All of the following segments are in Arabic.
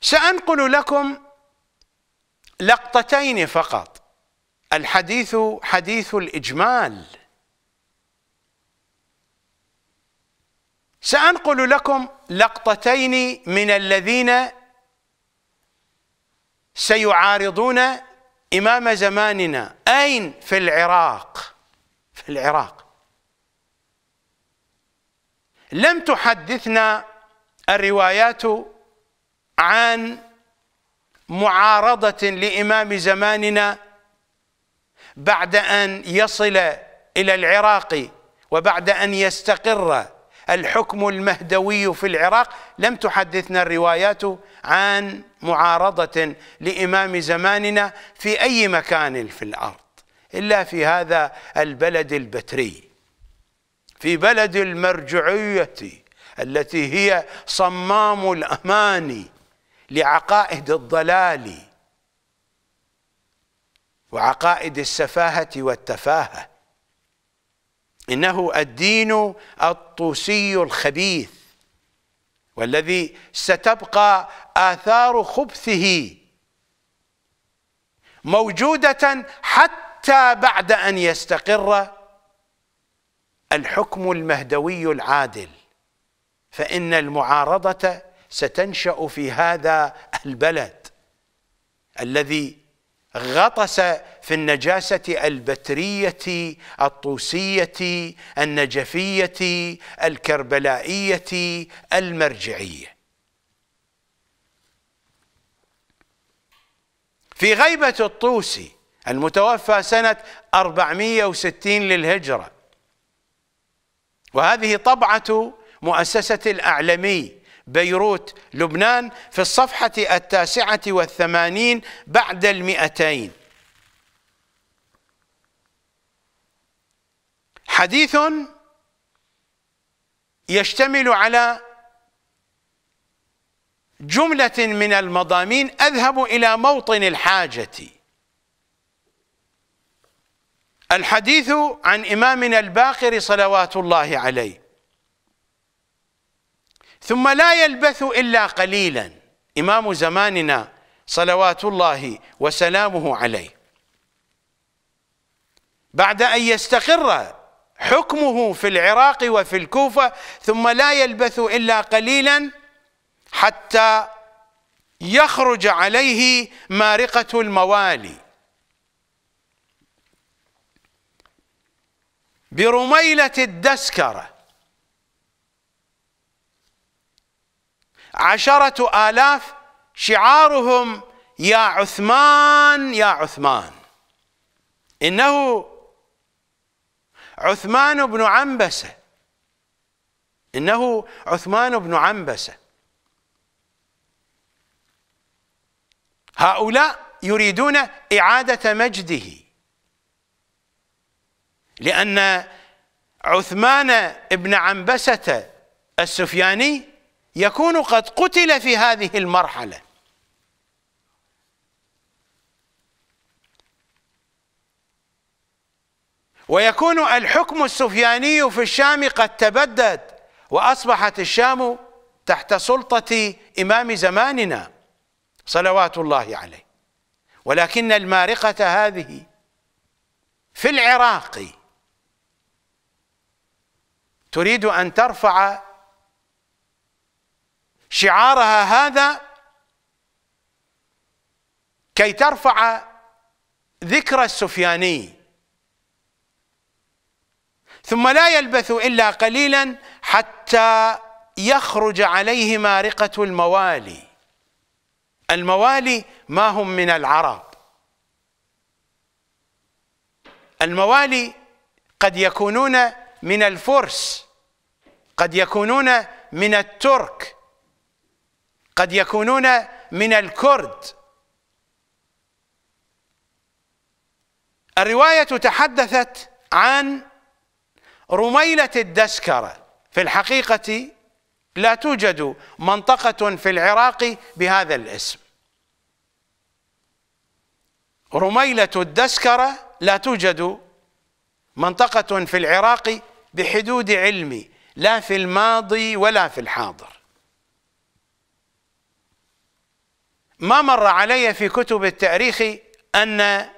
سأنقل لكم لقطتين فقط الحديث حديث الإجمال سأنقل لكم لقطتين من الذين سيعارضون إمام زماننا أين في العراق في العراق لم تحدثنا الروايات عن معارضة لإمام زماننا بعد أن يصل إلى العراق وبعد أن يستقر الحكم المهدوي في العراق لم تحدثنا الروايات عن معارضة لإمام زماننا في أي مكان في الأرض إلا في هذا البلد البتري في بلد المرجعية التي هي صمام الأماني لعقائد الضلال وعقائد السفاهة والتفاهة إنه الدين الطوسي الخبيث والذي ستبقى آثار خبثه موجودة حتى بعد أن يستقر الحكم المهدوي العادل فإن المعارضة ستنشا في هذا البلد الذي غطس في النجاسه البتريه الطوسيه النجفيه الكربلائيه المرجعيه في غيبه الطوسي المتوفى سنه 460 للهجره وهذه طبعه مؤسسه الاعلمي بيروت لبنان في الصفحة التاسعة والثمانين بعد المئتين حديث يشتمل على جملة من المضامين أذهب إلى موطن الحاجة الحديث عن إمامنا الباقر صلوات الله عليه ثم لا يلبث إلا قليلا إمام زماننا صلوات الله وسلامه عليه بعد أن يستقر حكمه في العراق وفي الكوفة ثم لا يلبث إلا قليلا حتى يخرج عليه مارقة الموالي برميلة الدسكره عشرة آلاف شعارهم يا عثمان يا عثمان إنه عثمان بن عنبسة إنه عثمان بن عنبسة هؤلاء يريدون إعادة مجده لأن عثمان بن عنبسة السفياني يكون قد قتل في هذه المرحله ويكون الحكم السفياني في الشام قد تبدد واصبحت الشام تحت سلطه امام زماننا صلوات الله عليه ولكن المارقه هذه في العراق تريد ان ترفع شعارها هذا كي ترفع ذكر السفياني ثم لا يلبث الا قليلا حتى يخرج عليه مارقه الموالي الموالي ما هم من العرب الموالي قد يكونون من الفرس قد يكونون من الترك قد يكونون من الكرد الرواية تحدثت عن رميلة الدسكرة في الحقيقة لا توجد منطقة في العراق بهذا الاسم رميلة الدسكرة لا توجد منطقة في العراق بحدود علمي لا في الماضي ولا في الحاضر ما مر علي في كتب التاريخ ان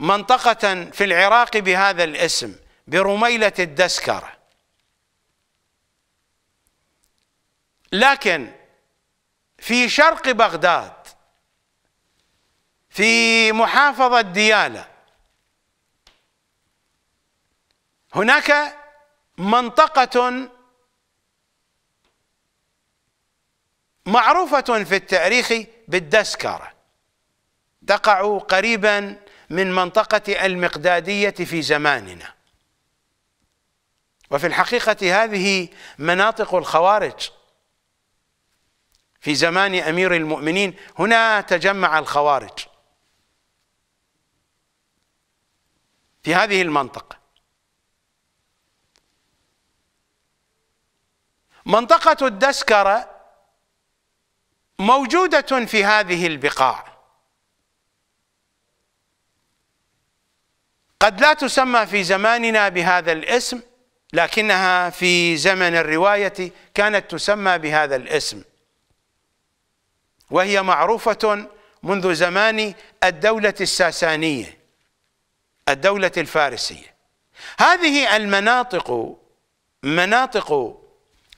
منطقة في العراق بهذا الاسم برميلة الدسكرة لكن في شرق بغداد في محافظة دياله هناك منطقة معروفة في التاريخ بالدسكرة تقع قريبا من منطقة المقدادية في زماننا وفي الحقيقة هذه مناطق الخوارج في زمان أمير المؤمنين هنا تجمع الخوارج في هذه المنطقة منطقة الدسكرة موجودة في هذه البقاع قد لا تسمى في زماننا بهذا الاسم لكنها في زمن الرواية كانت تسمى بهذا الاسم وهي معروفة منذ زمان الدولة الساسانية الدولة الفارسية هذه المناطق مناطق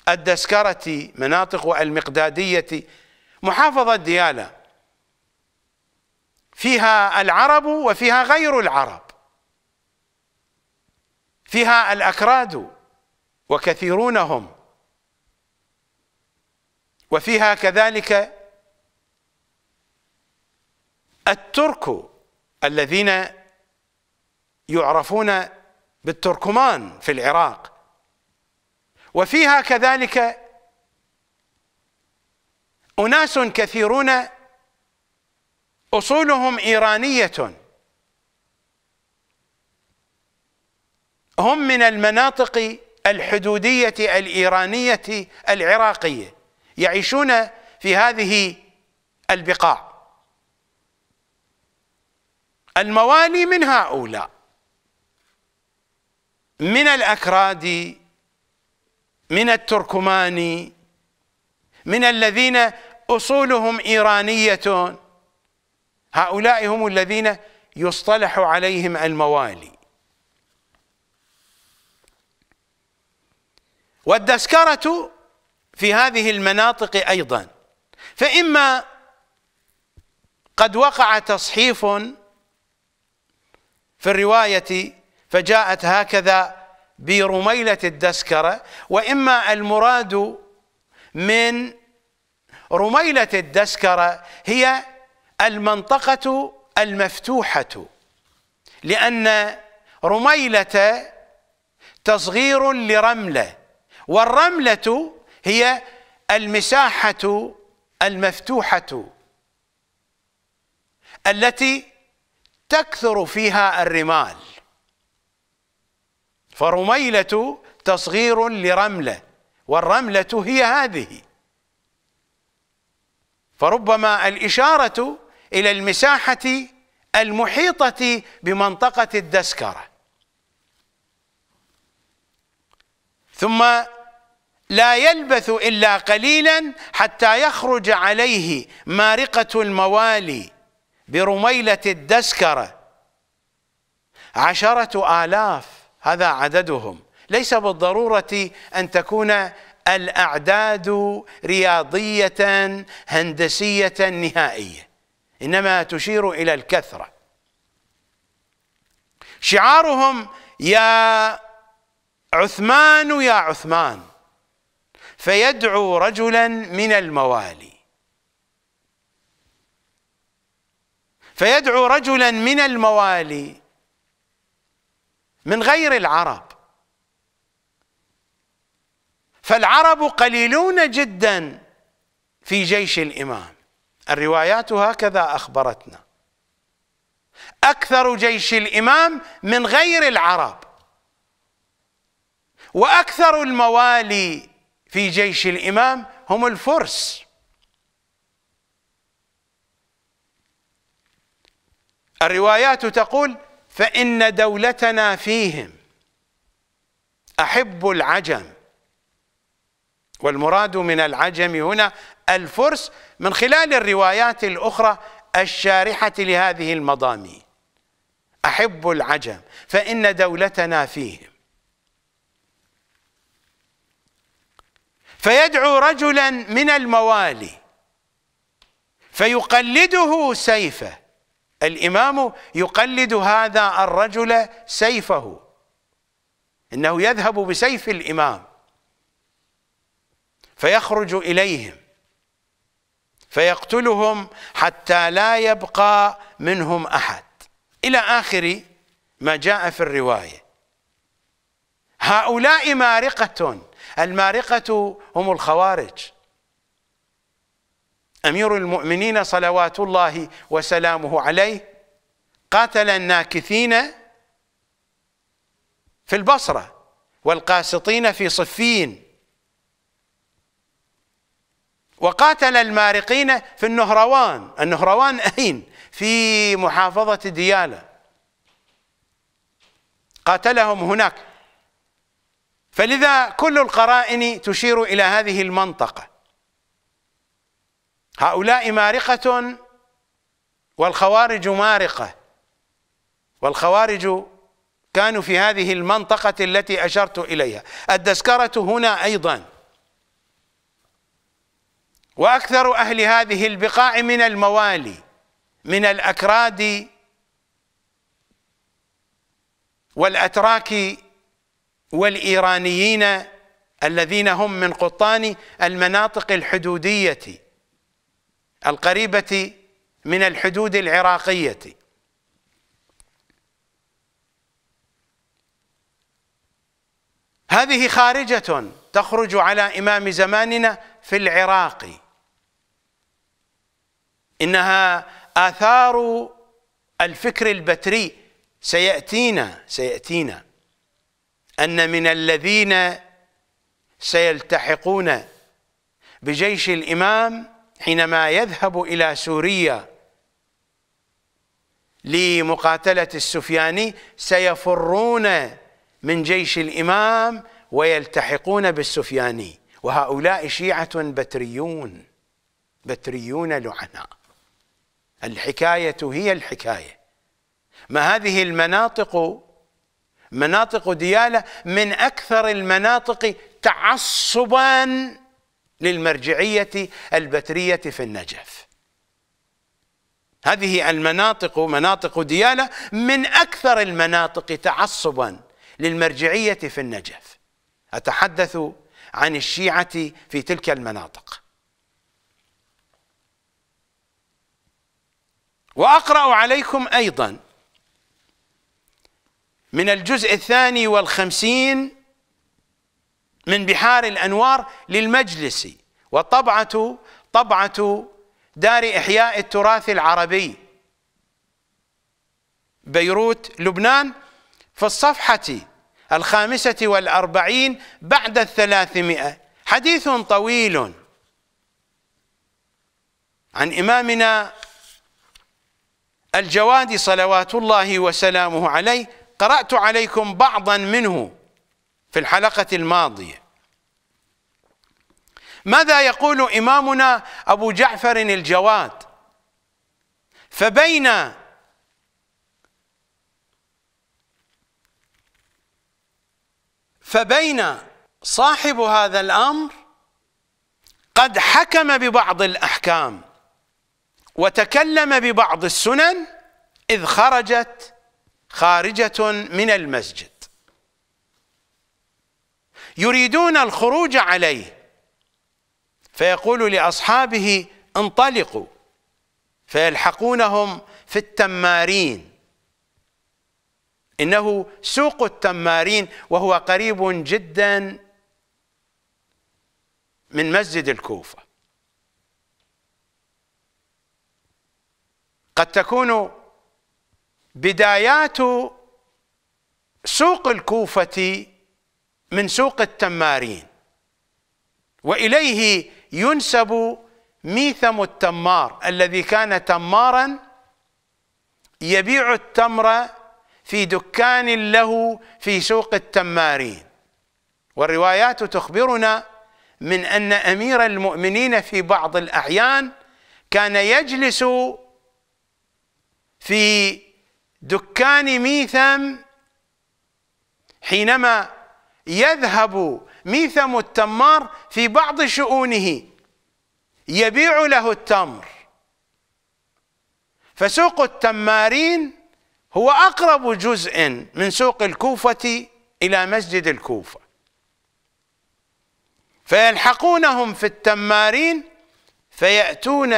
الدسكرة مناطق المقدادية محافظة ديالى فيها العرب وفيها غير العرب فيها الأكراد وكثيرون هم وفيها كذلك الترك الذين يعرفون بالتركمان في العراق وفيها كذلك أناس كثيرون أصولهم إيرانية هم من المناطق الحدودية الإيرانية العراقية يعيشون في هذه البقاع الموالي من هؤلاء من الأكراد من التركماني من الذين أصولهم إيرانية هؤلاء هم الذين يصطلح عليهم الموالي والدسكرة في هذه المناطق أيضا فإما قد وقع تصحيف في الرواية فجاءت هكذا برميلة الدسكرة وإما المراد من رميلة الدسكرة هي المنطقة المفتوحة لأن رميلة تصغير لرملة والرملة هي المساحة المفتوحة التي تكثر فيها الرمال فرميلة تصغير لرملة والرملة هي هذه فربما الإشارة إلى المساحة المحيطة بمنطقة الدسكرة ثم لا يلبث إلا قليلا حتى يخرج عليه مارقة الموالي برميلة الدسكرة عشرة آلاف هذا عددهم ليس بالضرورة أن تكون الأعداد رياضية هندسية نهائية إنما تشير إلى الكثرة شعارهم يا عثمان يا عثمان فيدعو رجلا من الموالي فيدعو رجلا من الموالي من غير العرب فالعرب قليلون جدا في جيش الإمام الروايات هكذا أخبرتنا أكثر جيش الإمام من غير العرب وأكثر الموالي في جيش الإمام هم الفرس الروايات تقول فإن دولتنا فيهم أحب العجم والمراد من العجم هنا الفرس من خلال الروايات الأخرى الشارحة لهذه المضامين أحب العجم فإن دولتنا فيهم فيدعو رجلا من الموالي فيقلده سيفه الإمام يقلد هذا الرجل سيفه إنه يذهب بسيف الإمام فيخرج اليهم فيقتلهم حتى لا يبقى منهم احد الى اخر ما جاء في الروايه هؤلاء مارقه المارقه هم الخوارج امير المؤمنين صلوات الله وسلامه عليه قاتل الناكثين في البصره والقاسطين في صفين وقاتل المارقين في النهروان النهروان أين في محافظة ديالة قاتلهم هناك فلذا كل القرائن تشير إلى هذه المنطقة هؤلاء مارقة والخوارج مارقة والخوارج كانوا في هذه المنطقة التي أشرت إليها الدسكرة هنا أيضاً واكثر اهل هذه البقاع من الموالي من الاكراد والاتراك والايرانيين الذين هم من قطان المناطق الحدوديه القريبه من الحدود العراقيه هذه خارجه تخرج على امام زماننا في العراق إنها آثار الفكر البتري سيأتينا سيأتينا أن من الذين سيلتحقون بجيش الإمام حينما يذهب إلى سوريا لمقاتلة السفياني سيفرون من جيش الإمام ويلتحقون بالسفياني وهؤلاء شيعة بتريون بتريون لعناء الحكاية هي الحكاية ما هذه المناطق مناطق ديالة من أكثر المناطق تعصبا للمرجعية البترية في النجف هذه المناطق مناطق ديالة من أكثر المناطق تعصبا للمرجعية في النجف أتحدث عن الشيعة في تلك المناطق واقرا عليكم ايضا من الجزء الثاني والخمسين من بحار الانوار للمجلس وطبعه طبعه دار احياء التراث العربي بيروت لبنان في الصفحه الخامسه والاربعين بعد الثلاثمائه حديث طويل عن امامنا الجواد صلوات الله وسلامه عليه قرأت عليكم بعضا منه في الحلقة الماضية ماذا يقول إمامنا أبو جعفر الجواد فبين فبين صاحب هذا الأمر قد حكم ببعض الأحكام وتكلم ببعض السنن إذ خرجت خارجة من المسجد يريدون الخروج عليه فيقول لأصحابه انطلقوا فيلحقونهم في التمارين إنه سوق التمارين وهو قريب جدا من مسجد الكوفة قد تكون بدايات سوق الكوفة من سوق التمارين وإليه ينسب ميثم التمار الذي كان تمارا يبيع التمر في دكان له في سوق التمارين والروايات تخبرنا من أن أمير المؤمنين في بعض الأعيان كان يجلس في دكان ميثم حينما يذهب ميثم التمار في بعض شؤونه يبيع له التمر فسوق التمارين هو اقرب جزء من سوق الكوفه الى مسجد الكوفه فيلحقونهم في التمارين فياتون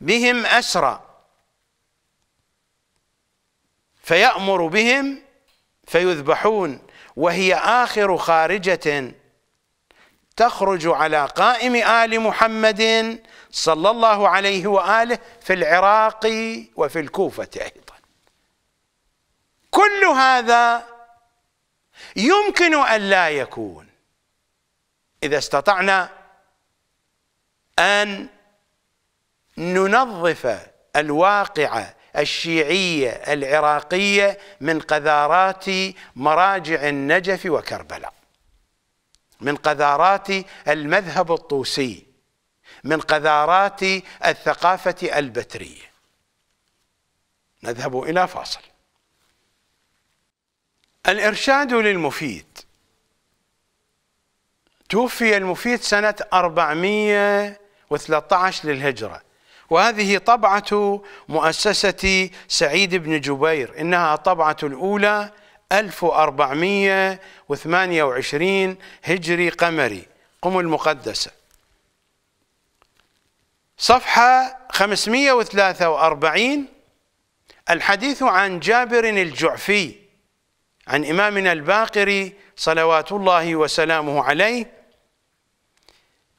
بهم اسرى فيأمر بهم فيذبحون وهي آخر خارجة تخرج على قائم آل محمد صلى الله عليه وآله في العراق وفي الكوفة أيضا كل هذا يمكن أن لا يكون إذا استطعنا أن ننظف الواقع الشيعية العراقية من قذارات مراجع النجف وكربلاء من قذارات المذهب الطوسي من قذارات الثقافة البترية نذهب إلى فاصل الإرشاد للمفيد توفي المفيد سنة 413 للهجرة وهذه طبعة مؤسسة سعيد بن جبير إنها طبعة الأولى 1428 هجري قمري قم المقدسة صفحة 543 الحديث عن جابر الجعفي عن إمامنا الباقر صلوات الله وسلامه عليه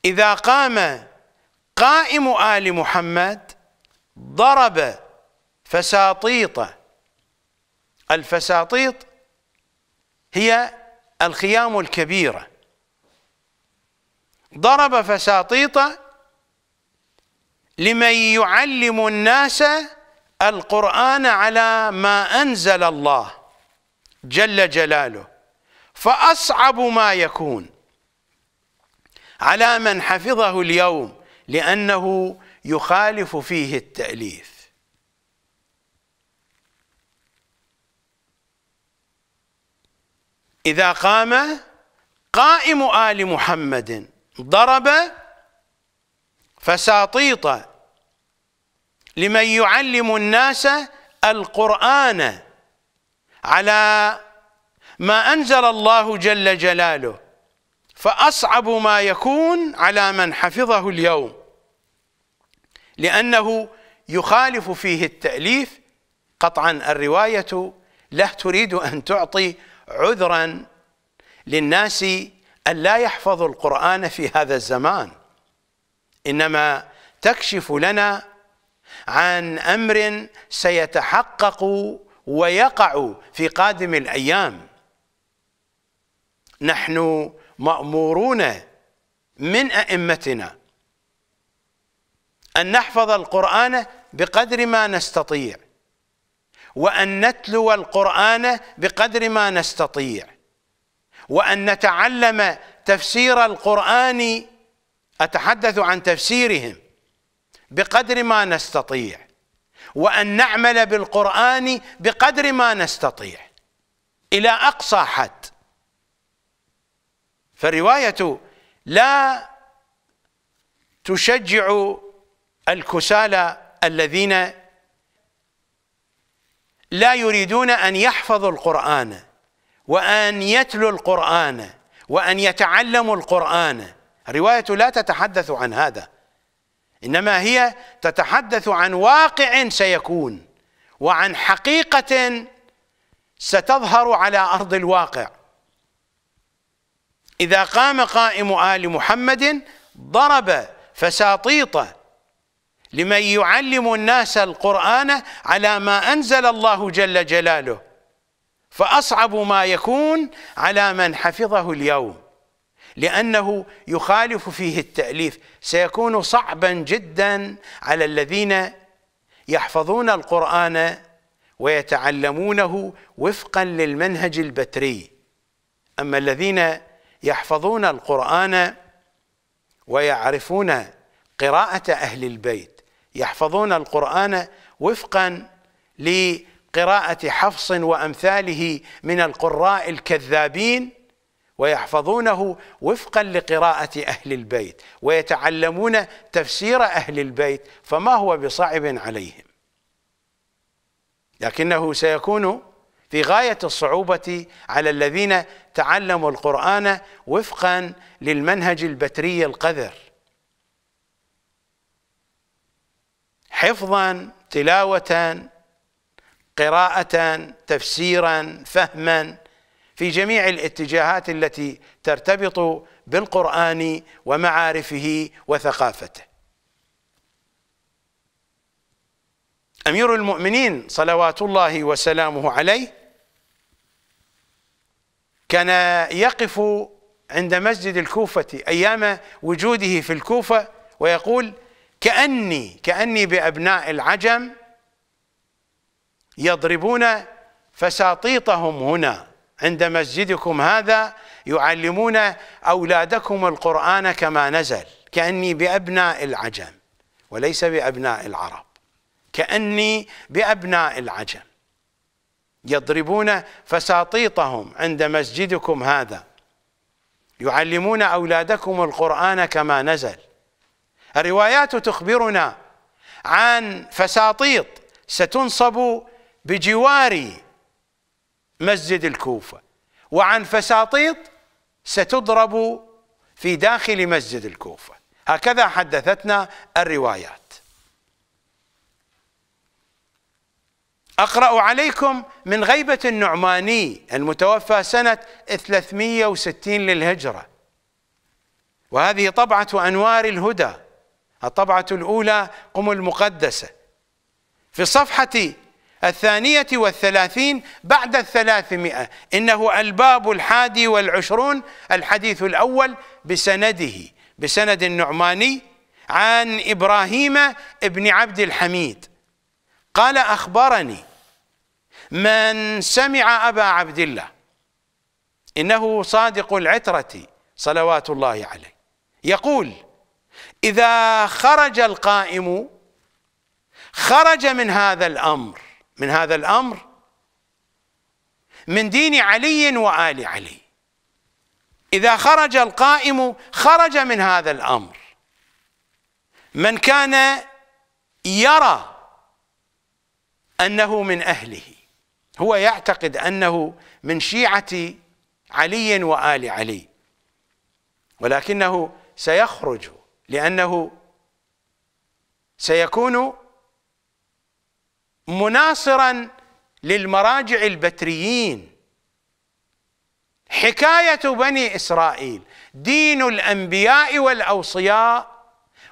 إذا قام قائم آل محمد ضرب فساطيط الفساطيط هي الخيام الكبيرة ضرب فساطيط لمن يعلم الناس القرآن على ما أنزل الله جل جلاله فأصعب ما يكون على من حفظه اليوم لأنه يخالف فيه التأليف إذا قام قائم آل محمد ضرب فساطيط لمن يعلم الناس القرآن على ما أنزل الله جل جلاله فأصعب ما يكون على من حفظه اليوم لأنه يخالف فيه التأليف قطعا الرواية لا تريد أن تعطي عذرا للناس أن لا يحفظوا القرآن في هذا الزمان إنما تكشف لنا عن أمر سيتحقق ويقع في قادم الأيام نحن مأمورون من أئمتنا أن نحفظ القرآن بقدر ما نستطيع وأن نتلو القرآن بقدر ما نستطيع وأن نتعلم تفسير القرآن أتحدث عن تفسيرهم بقدر ما نستطيع وأن نعمل بالقرآن بقدر ما نستطيع إلى أقصى حد فالرواية لا تشجع الكسالى الذين لا يريدون أن يحفظوا القرآن وأن يتلوا القرآن وأن يتعلموا القرآن الرواية لا تتحدث عن هذا إنما هي تتحدث عن واقع سيكون وعن حقيقة ستظهر على أرض الواقع إذا قام قائم آل محمد ضرب فساطيط لمن يعلم الناس القرآن على ما أنزل الله جل جلاله فأصعب ما يكون على من حفظه اليوم لأنه يخالف فيه التأليف سيكون صعبا جدا على الذين يحفظون القرآن ويتعلمونه وفقا للمنهج البتري أما الذين يحفظون القرآن ويعرفون قراءة أهل البيت يحفظون القرآن وفقا لقراءة حفص وأمثاله من القراء الكذابين ويحفظونه وفقا لقراءة أهل البيت ويتعلمون تفسير أهل البيت فما هو بصعب عليهم لكنه سيكون في غاية الصعوبة على الذين تعلموا القرآن وفقا للمنهج البتري القذر حفظا تلاوة قراءة تفسيرا فهما في جميع الاتجاهات التي ترتبط بالقرآن ومعارفه وثقافته أمير المؤمنين صلوات الله وسلامه عليه كان يقف عند مسجد الكوفة أيام وجوده في الكوفة ويقول كأني كأني بأبناء العجم يضربون فساطيطهم هنا عند مسجدكم هذا يعلمون أولادكم القرآن كما نزل كأني بأبناء العجم وليس بأبناء العرب كأني بأبناء العجم يضربون فساطيطهم عند مسجدكم هذا يعلمون أولادكم القرآن كما نزل الروايات تخبرنا عن فساطيط ستنصب بجوار مسجد الكوفة وعن فساطيط ستضرب في داخل مسجد الكوفة هكذا حدثتنا الروايات أقرأ عليكم من غيبة النعماني المتوفى سنة 360 للهجرة وهذه طبعة أنوار الهدى الطبعة الأولى قم المقدسة في الصفحة الثانية والثلاثين بعد الثلاثمائة إنه الباب الحادي والعشرون الحديث الأول بسنده بسند النعماني عن إبراهيم ابن عبد الحميد قال أخبرني من سمع أبا عبد الله إنه صادق العترة صلوات الله عليه يقول إذا خرج القائم خرج من هذا الأمر من هذا الأمر من دين علي وآل علي إذا خرج القائم خرج من هذا الأمر من كان يرى أنه من أهله هو يعتقد أنه من شيعة علي وآل علي ولكنه سيخرج لأنه سيكون مناصرا للمراجع البتريين حكاية بني إسرائيل دين الأنبياء والأوصياء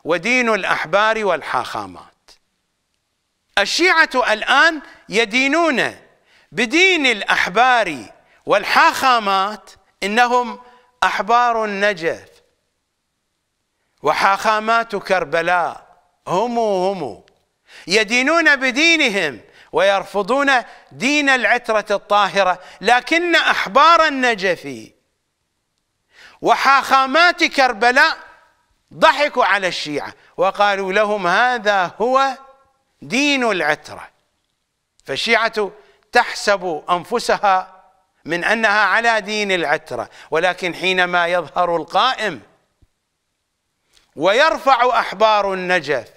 ودين الأحبار والحاخامات الشيعة الآن يدينون بدين الأحبار والحاخامات إنهم أحبار النجف وحاخامات كربلاء هم هم يدينون بدينهم ويرفضون دين العترة الطاهرة لكن أحبار النجف وحاخامات كربلاء ضحكوا على الشيعة وقالوا لهم هذا هو دين العترة فالشيعة تحسب أنفسها من أنها على دين العترة ولكن حينما يظهر القائم ويرفع أحبار النجف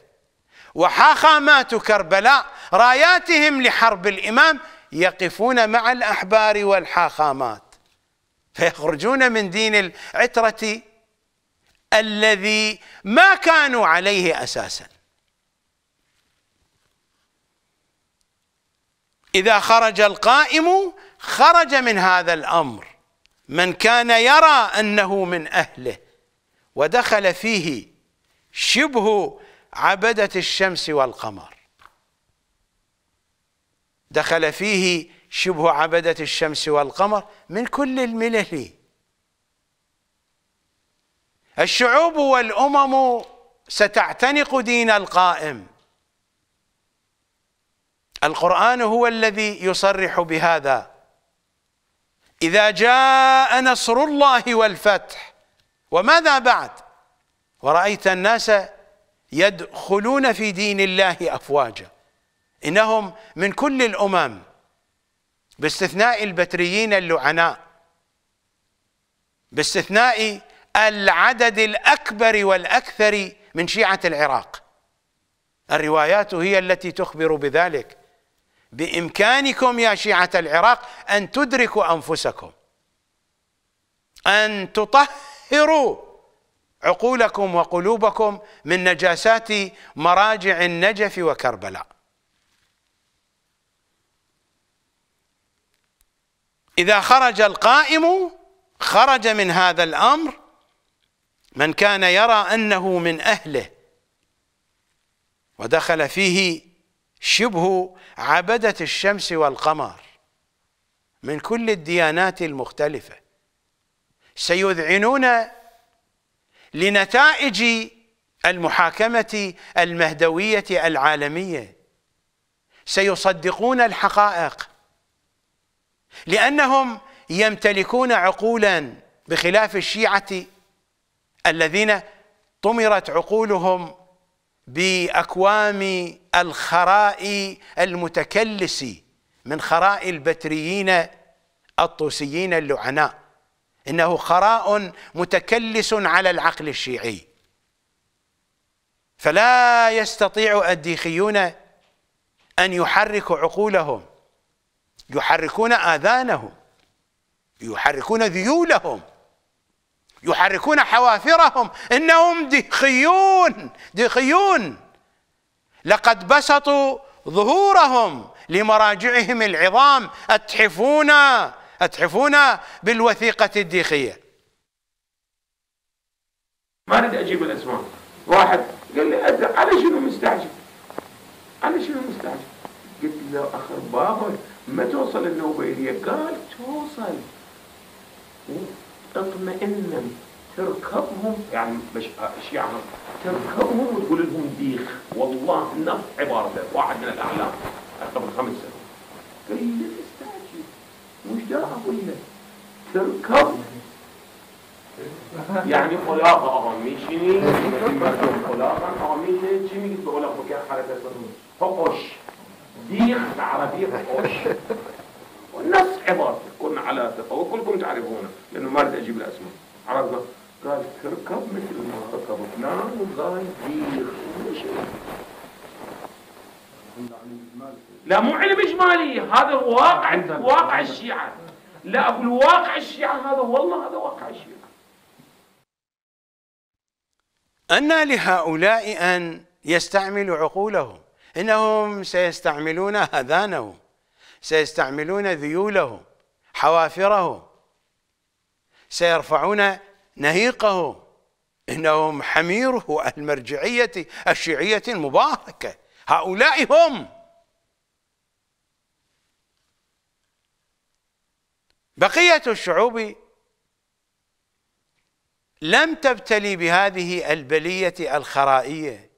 وحاخامات كربلاء راياتهم لحرب الإمام يقفون مع الأحبار والحاخامات فيخرجون من دين العترة الذي ما كانوا عليه أساساً إذا خرج القائم خرج من هذا الأمر من كان يرى أنه من أهله ودخل فيه شبه عبدة الشمس والقمر دخل فيه شبه عبدة الشمس والقمر من كل الملل الشعوب والأمم ستعتنق دين القائم القرآن هو الذي يصرح بهذا إذا جاء نصر الله والفتح وماذا بعد ورأيت الناس يدخلون في دين الله أفواجا إنهم من كل الأمم باستثناء البتريين اللعناء باستثناء العدد الأكبر والأكثر من شيعة العراق الروايات هي التي تخبر بذلك بامكانكم يا شيعه العراق ان تدركوا انفسكم ان تطهروا عقولكم وقلوبكم من نجاسات مراجع النجف وكربلاء اذا خرج القائم خرج من هذا الامر من كان يرى انه من اهله ودخل فيه شبه عبدة الشمس والقمر من كل الديانات المختلفة سيذعنون لنتائج المحاكمة المهدوية العالمية سيصدقون الحقائق لأنهم يمتلكون عقولا بخلاف الشيعة الذين طمرت عقولهم باكوام الخراء المتكلس من خراء البتريين الطوسيين اللعناء انه خراء متكلس على العقل الشيعي فلا يستطيع الديخيون ان يحركوا عقولهم يحركون اذانهم يحركون ذيولهم يحركون حوافرهم انهم دخيون دخيون لقد بسطوا ظهورهم لمراجعهم العظام اتحفونا اتحفونا بالوثيقه الديخيه ما اريد اجيب الاسماء واحد قال لي على شنو مستعجل؟ على شنو مستعجل؟ قلت له اخر بابا ما توصل النوبه إليه قال توصل تطمئن تركبهم يعني مش يعني تركبهم وتقول لهم ديخ والله نفس عبارة واحد من الأعلام قبل خمس سنوات قال لي استعجل مش ده أقول لك تركب يعني خلاقة آه، أغميشني خلاقة أغميشني جيمي قلت بقول لك مكان حركة فقش ديخ عربية فقش ونفس عبارته كن على ثقة وكلكم تعرفونا لأنه ما اريد أجيب الأسماء عرفنا قال تركب مثل ما ركبتنا نعم، وغاير لا مو علم إجمالي هذا واقع واقع الشيعة لا أقول واقع الشيعة هذا والله هذا واقع الشيعة أن لهؤلاء أن يستعملوا عقولهم إنهم سيستعملون أذانهم سيستعملون ذيولهم حوافره سيرفعون نهيقه إنهم حميره المرجعية الشيعية المباركة هؤلاء هم بقية الشعوب لم تبتلي بهذه البلية الخرائية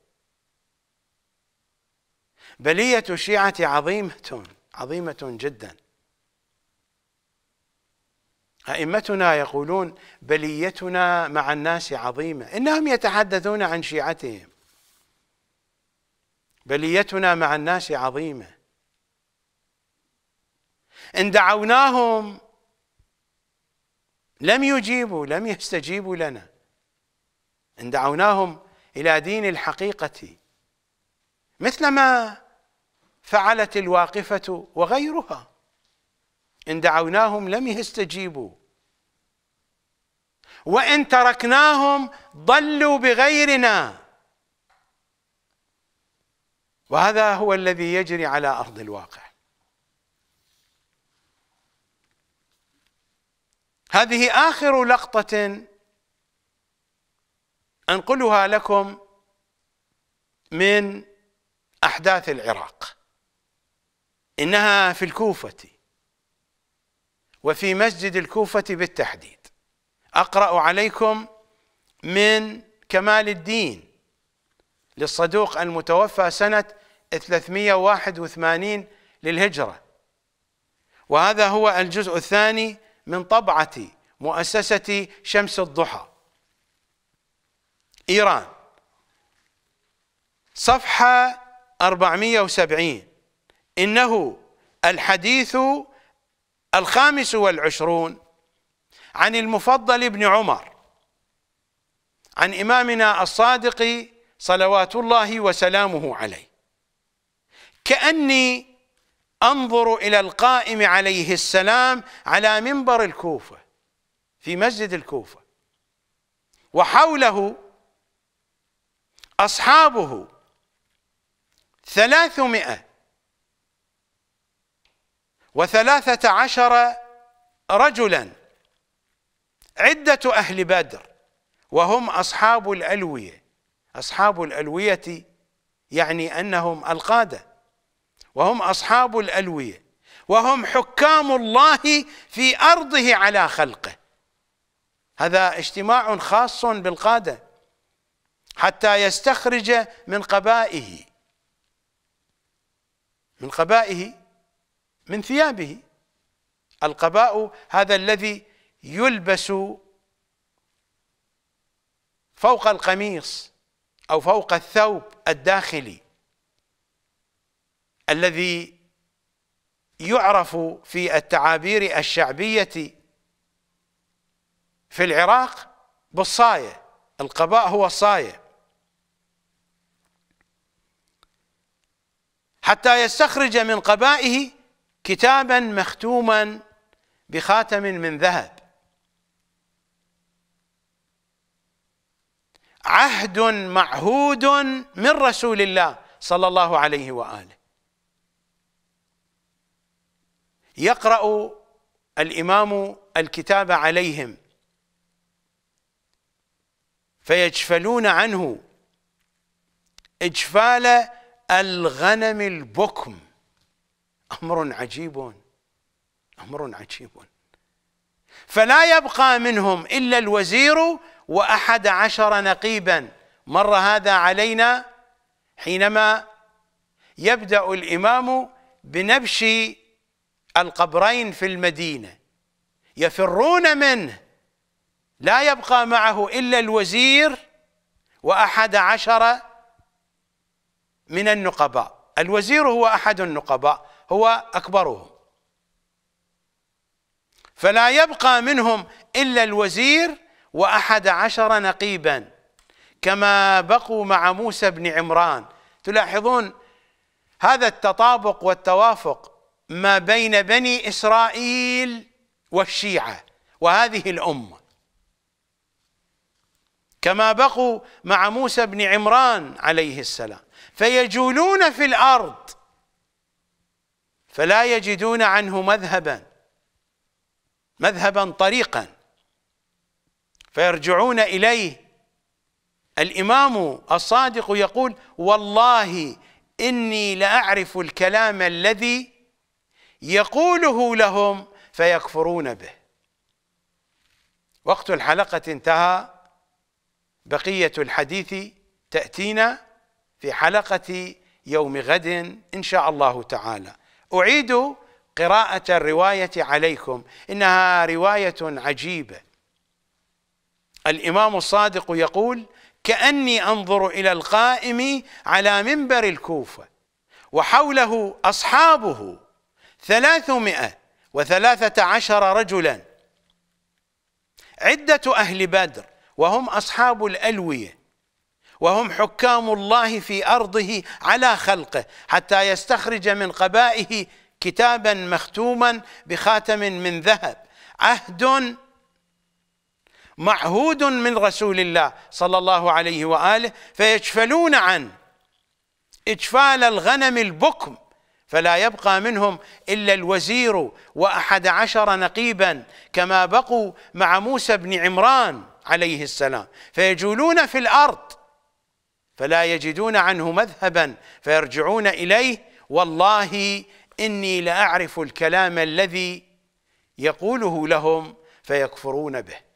بلية الشيعة عظيمة عظيمة جداً أئمتنا يقولون بليتنا مع الناس عظيمة إنهم يتحدثون عن شيعتهم بليتنا مع الناس عظيمة إن دعوناهم لم يجيبوا لم يستجيبوا لنا إن دعوناهم إلى دين الحقيقة مثلما فعلت الواقفة وغيرها إن دعوناهم لم يستجيبوا وإن تركناهم ضلوا بغيرنا وهذا هو الذي يجري على أرض الواقع هذه آخر لقطة أنقلها لكم من أحداث العراق إنها في الكوفة وفي مسجد الكوفة بالتحديد اقرا عليكم من كمال الدين للصدوق المتوفى سنه 381 للهجره وهذا هو الجزء الثاني من طبعه مؤسسه شمس الضحى ايران صفحه 470 انه الحديث الخامس والعشرون عن المفضل بن عمر عن إمامنا الصادق صلوات الله وسلامه عليه كأني أنظر إلى القائم عليه السلام على منبر الكوفة في مسجد الكوفة وحوله أصحابه ثلاثمائة وثلاثة عشر رجلا عدة أهل بدر وهم أصحاب الألوية أصحاب الألوية يعني أنهم القادة وهم أصحاب الألوية وهم حكام الله في أرضه على خلقه هذا اجتماع خاص بالقادة حتى يستخرج من قبائه من قبائه من ثيابه القباء هذا الذي يلبس فوق القميص او فوق الثوب الداخلي الذي يعرف في التعابير الشعبيه في العراق بالصايه القباء هو الصايه حتى يستخرج من قبائه كتابا مختوما بخاتم من ذهب عهد معهود من رسول الله صلى الله عليه واله يقرا الامام الكتاب عليهم فيجفلون عنه اجفال الغنم البكم امر عجيب امر عجيب فلا يبقى منهم الا الوزير وأحد عشر نقيبا مر هذا علينا حينما يبدأ الإمام بنبش القبرين في المدينة يفرون منه لا يبقى معه إلا الوزير وأحد عشر من النقباء الوزير هو أحد النقباء هو أكبرهم فلا يبقى منهم إلا الوزير وأحد عشر نقيبا كما بقوا مع موسى بن عمران تلاحظون هذا التطابق والتوافق ما بين بني إسرائيل والشيعة وهذه الأمة كما بقوا مع موسى بن عمران عليه السلام فيجولون في الأرض فلا يجدون عنه مذهبا مذهبا طريقا فيرجعون اليه الامام الصادق يقول والله اني لاعرف الكلام الذي يقوله لهم فيكفرون به وقت الحلقه انتهى بقيه الحديث تاتينا في حلقه يوم غد ان شاء الله تعالى اعيد قراءه الروايه عليكم انها روايه عجيبه الامام الصادق يقول كاني انظر الى القائم على منبر الكوفه وحوله اصحابه ثلاثمائه وثلاثه عشر رجلا عده اهل بدر وهم اصحاب الالويه وهم حكام الله في ارضه على خلقه حتى يستخرج من قبائه كتابا مختوما بخاتم من ذهب عهد معهود من رسول الله صلى الله عليه واله فيجفلون عنه اجفال الغنم البكم فلا يبقى منهم الا الوزير واحد عشر نقيبا كما بقوا مع موسى بن عمران عليه السلام فيجولون في الارض فلا يجدون عنه مذهبا فيرجعون اليه والله اني لاعرف الكلام الذي يقوله لهم فيكفرون به